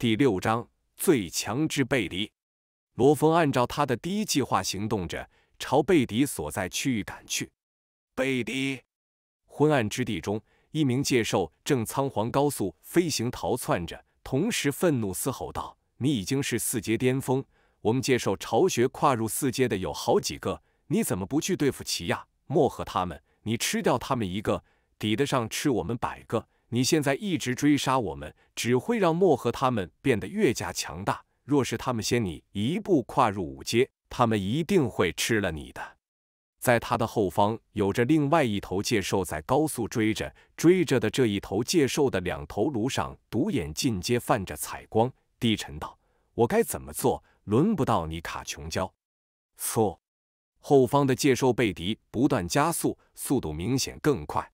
第六章最强之贝迪。罗峰按照他的第一计划行动着，朝贝迪所在区域赶去。贝迪，昏暗之地中，一名界兽正仓皇高速飞行逃窜着，同时愤怒嘶吼道：“你已经是四阶巅峰，我们界兽巢穴跨入四阶的有好几个，你怎么不去对付奇亚、漠河他们？你吃掉他们一个，抵得上吃我们百个。”你现在一直追杀我们，只会让漠河他们变得越加强大。若是他们先你一步跨入五阶，他们一定会吃了你的。在他的后方，有着另外一头界兽在高速追着。追着的这一头界兽的两头颅上，独眼进阶泛着彩光，低沉道：“我该怎么做？轮不到你卡琼娇。”错。后方的界兽贝迪不断加速，速度明显更快。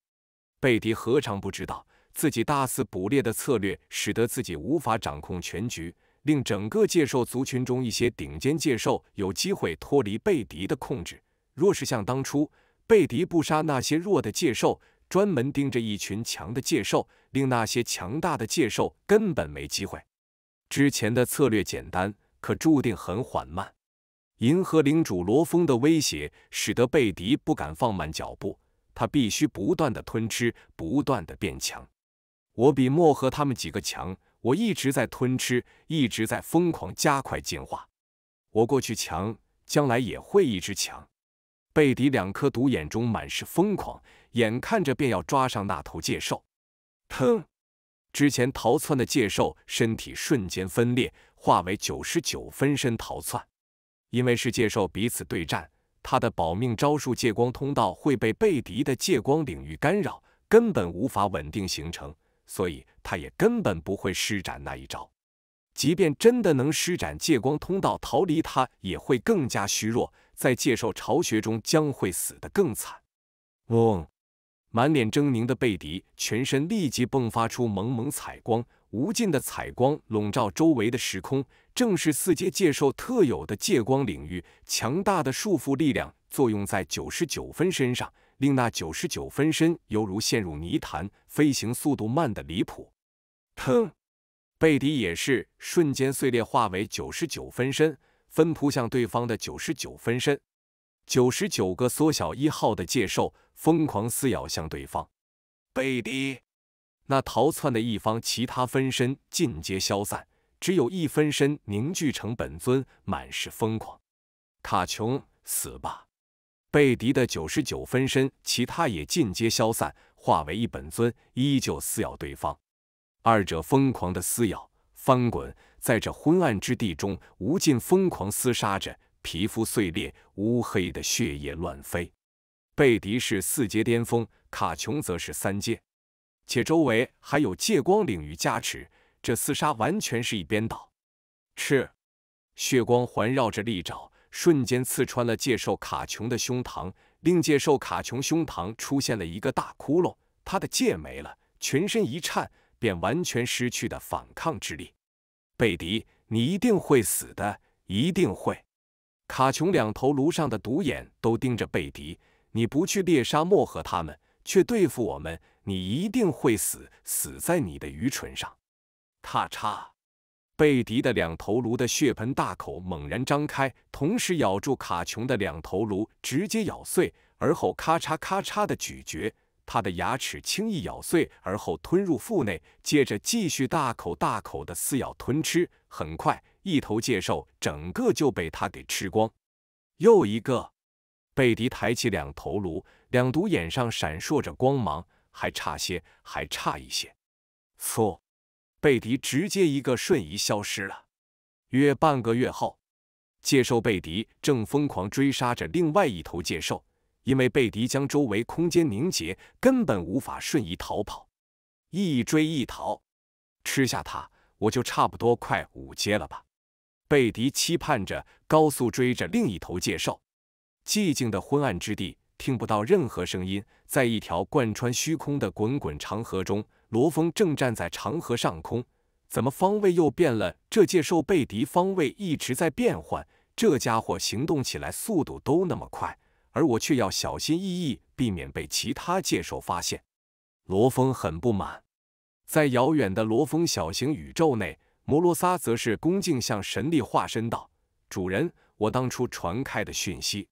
贝迪何尝不知道？自己大肆捕猎的策略，使得自己无法掌控全局，令整个界兽族群中一些顶尖界兽有机会脱离贝迪的控制。若是像当初，贝迪不杀那些弱的界兽，专门盯着一群强的界兽，令那些强大的界兽根本没机会。之前的策略简单，可注定很缓慢。银河领主罗峰的威胁，使得贝迪不敢放慢脚步，他必须不断的吞吃，不断的变强。我比漠河他们几个强，我一直在吞吃，一直在疯狂加快进化。我过去强，将来也会一直强。贝迪两颗独眼中满是疯狂，眼看着便要抓上那头界兽。砰！之前逃窜的界兽身体瞬间分裂，化为九十九分身逃窜。因为是界兽彼此对战，他的保命招数借光通道会被贝迪的借光领域干扰，根本无法稳定形成。所以他也根本不会施展那一招，即便真的能施展借光通道逃离，他也会更加虚弱，在界兽巢穴中将会死得更惨。嗡！满脸狰狞的贝迪，全身立即迸发出蒙蒙彩光，无尽的彩光笼罩周围的时空，正是四阶界兽特有的借光领域，强大的束缚力量作用在九十九分身上。令那九十九分身犹如陷入泥潭，飞行速度慢得离谱。砰！贝迪也是瞬间碎裂，化为九十九分身，分扑向对方的九十九分身。九十九个缩小一号的界兽疯狂撕咬向对方。贝迪那逃窜的一方，其他分身尽皆消散，只有一分身凝聚成本尊，满是疯狂。卡琼，死吧！贝迪的九十九分身，其他也尽皆消散，化为一本尊，依旧撕咬对方。二者疯狂的撕咬、翻滚，在这昏暗之地中，无尽疯狂厮杀着，皮肤碎裂，乌黑的血液乱飞。贝迪是四阶巅峰，卡琼则是三阶，且周围还有借光领域加持，这厮杀完全是一边倒。是，血光环绕着利爪。瞬间刺穿了界兽卡琼的胸膛，令界兽卡琼胸膛出现了一个大窟窿，他的界没了，全身一颤，便完全失去了反抗之力。贝迪，你一定会死的，一定会！卡琼两头颅上的独眼都盯着贝迪，你不去猎杀漠河他们，却对付我们，你一定会死，死在你的愚蠢上！咔嚓。贝迪的两头颅的血盆大口猛然张开，同时咬住卡琼的两头颅，直接咬碎，而后咔嚓咔嚓的咀嚼，他的牙齿轻易咬碎，而后吞入腹内，接着继续大口大口的撕咬吞吃。很快，一头介兽整个就被他给吃光。又一个，贝迪抬起两头颅，两独眼上闪烁着光芒，还差些，还差一些，错。贝迪直接一个瞬移消失了。约半个月后，界兽贝迪正疯狂追杀着另外一头界兽，因为贝迪将周围空间凝结，根本无法瞬移逃跑。一追一逃，吃下它，我就差不多快五阶了吧？贝迪期盼着，高速追着另一头界兽。寂静的昏暗之地，听不到任何声音，在一条贯穿虚空的滚滚长河中。罗峰正站在长河上空，怎么方位又变了？这界兽背敌方位一直在变换，这家伙行动起来速度都那么快，而我却要小心翼翼，避免被其他界兽发现。罗峰很不满。在遥远的罗峰小型宇宙内，摩罗萨则是恭敬向神力化身道：“主人，我当初传开的讯息，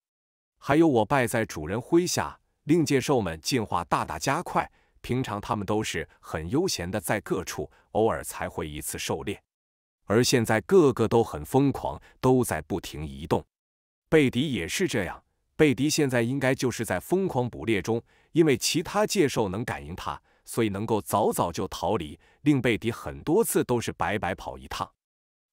还有我拜在主人麾下，令界兽们进化大大加快。”平常他们都是很悠闲的在各处，偶尔才会一次狩猎。而现在个个都很疯狂，都在不停移动。贝迪也是这样，贝迪现在应该就是在疯狂捕猎中，因为其他界兽能感应它，所以能够早早就逃离，令贝迪很多次都是白白跑一趟。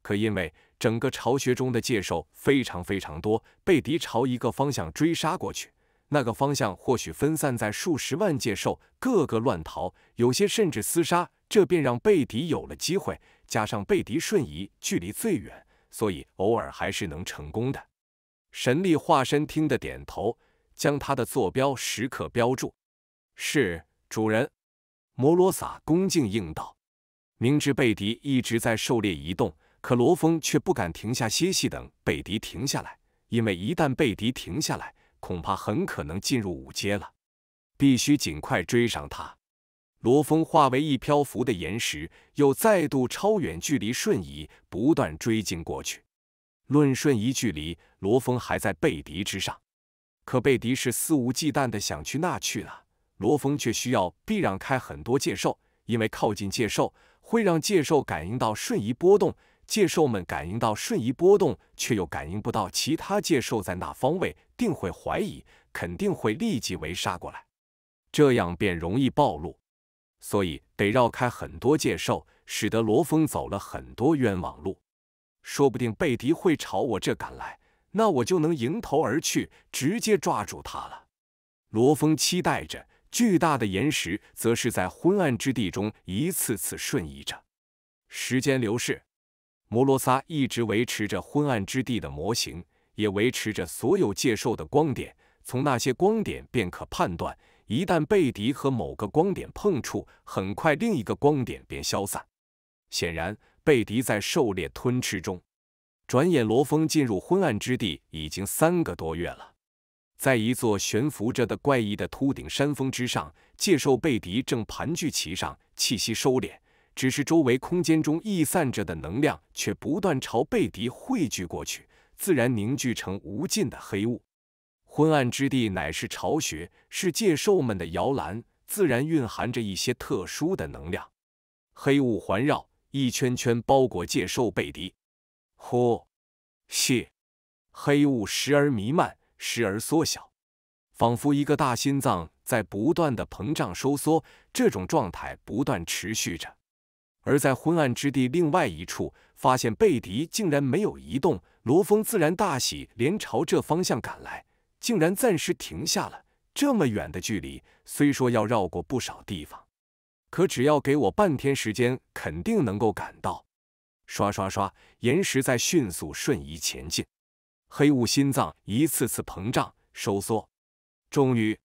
可因为整个巢穴中的界兽非常非常多，贝迪朝一个方向追杀过去。那个方向或许分散在数十万界兽，个个乱逃，有些甚至厮杀，这便让贝迪有了机会。加上贝迪瞬移距离最远，所以偶尔还是能成功的。神力化身听得点头，将他的坐标时刻标注。是主人，摩罗萨恭敬应道。明知贝迪一直在狩猎移动，可罗峰却不敢停下歇息等贝迪停下来，因为一旦贝迪停下来。恐怕很可能进入五阶了，必须尽快追上他。罗峰化为一漂浮的岩石，又再度超远距离瞬移，不断追近过去。论瞬移距离，罗峰还在贝迪之上，可贝迪是肆无忌惮的想去那去了，罗峰却需要避让开很多界兽，因为靠近界兽会让界兽感应到瞬移波动。界兽们感应到瞬移波动，却又感应不到其他界兽在哪方位，定会怀疑，肯定会立即围杀过来，这样便容易暴露，所以得绕开很多界兽，使得罗峰走了很多冤枉路。说不定贝迪会朝我这赶来，那我就能迎头而去，直接抓住他了。罗峰期待着，巨大的岩石则是在昏暗之地中一次次瞬移着。时间流逝。摩罗萨一直维持着昏暗之地的模型，也维持着所有界兽的光点。从那些光点便可判断，一旦贝迪和某个光点碰触，很快另一个光点便消散。显然，贝迪在狩猎吞吃中。转眼，罗峰进入昏暗之地已经三个多月了。在一座悬浮着的怪异的秃顶山峰之上，界兽贝迪正盘踞其上，气息收敛。只是周围空间中溢散着的能量却不断朝贝迪汇聚过去，自然凝聚成无尽的黑雾。昏暗之地乃是巢穴，是界兽们的摇篮，自然蕴含着一些特殊的能量。黑雾环绕，一圈圈包裹界兽贝迪。呼，吸，黑雾时而弥漫，时而缩小，仿佛一个大心脏在不断的膨胀收缩。这种状态不断持续着。而在昏暗之地另外一处，发现贝迪竟然没有移动，罗峰自然大喜，连朝这方向赶来，竟然暂时停下了。这么远的距离，虽说要绕过不少地方，可只要给我半天时间，肯定能够赶到。刷刷刷，岩石在迅速瞬移前进，黑雾心脏一次次膨胀、收缩，终于。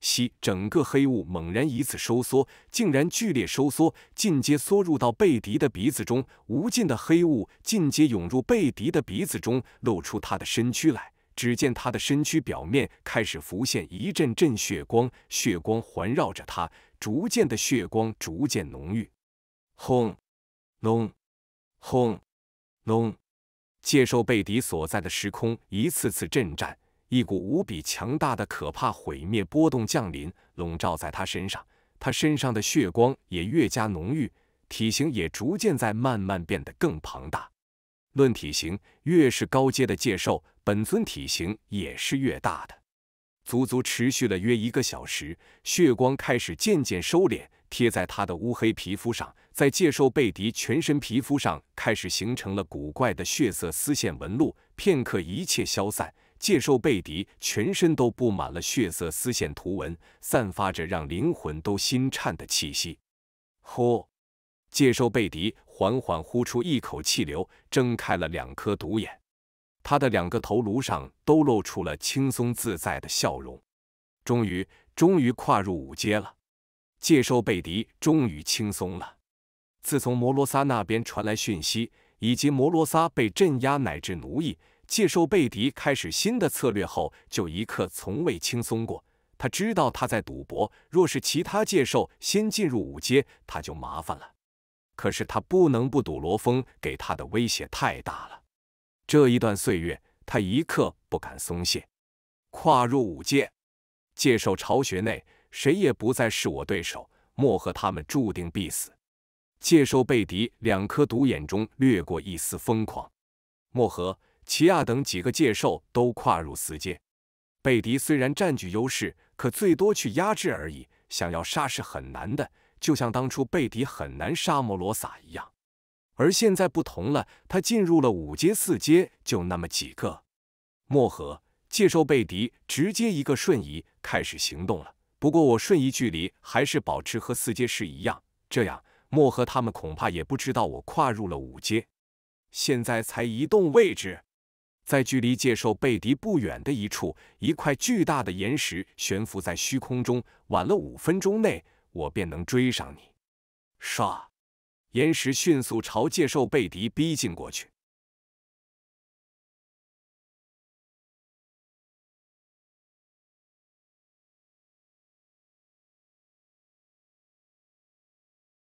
吸！整个黑雾猛然一次收缩，竟然剧烈收缩，进阶缩入到贝迪的鼻子中。无尽的黑雾进阶涌入贝迪的鼻子中，露出他的身躯来。只见他的身躯表面开始浮现一阵阵血光，血光环绕着他，逐渐的血光逐渐浓郁。轰！隆！轰！隆！接受贝迪所在的时空一次次震颤。一股无比强大的可怕毁灭波动降临，笼罩在他身上，他身上的血光也越加浓郁，体型也逐渐在慢慢变得更庞大。论体型，越是高阶的界兽，本尊体型也是越大的。足足持续了约一个小时，血光开始渐渐收敛，贴在他的乌黑皮肤上，在界兽贝迪全身皮肤上开始形成了古怪的血色丝线纹路。片刻，一切消散。界兽贝迪全身都布满了血色丝线图文，散发着让灵魂都心颤的气息。呼，界兽贝迪缓缓呼出一口气流，睁开了两颗独眼。他的两个头颅上都露出了轻松自在的笑容。终于，终于跨入五阶了。界兽贝迪终于轻松了。自从摩罗萨那边传来讯息，以及摩罗萨被镇压乃至奴役。界兽贝迪开始新的策略后，就一刻从未轻松过。他知道他在赌博，若是其他界兽先进入五阶，他就麻烦了。可是他不能不赌，罗峰给他的威胁太大了。这一段岁月，他一刻不敢松懈。跨入五阶，界兽巢穴内，谁也不再是我对手。莫和他们注定必死。界兽贝迪两颗独眼中掠过一丝疯狂。莫和。奇亚等几个界兽都跨入四阶，贝迪虽然占据优势，可最多去压制而已，想要杀是很难的，就像当初贝迪很难杀摩罗萨一样。而现在不同了，他进入了五阶，四阶就那么几个。漠河界兽贝迪直接一个瞬移开始行动了，不过我瞬移距离还是保持和四阶是一样，这样漠河他们恐怕也不知道我跨入了五阶，现在才移动位置。在距离界兽贝迪不远的一处，一块巨大的岩石悬浮在虚空中。晚了五分钟内，我便能追上你。唰，岩石迅速朝界兽贝迪逼近过去。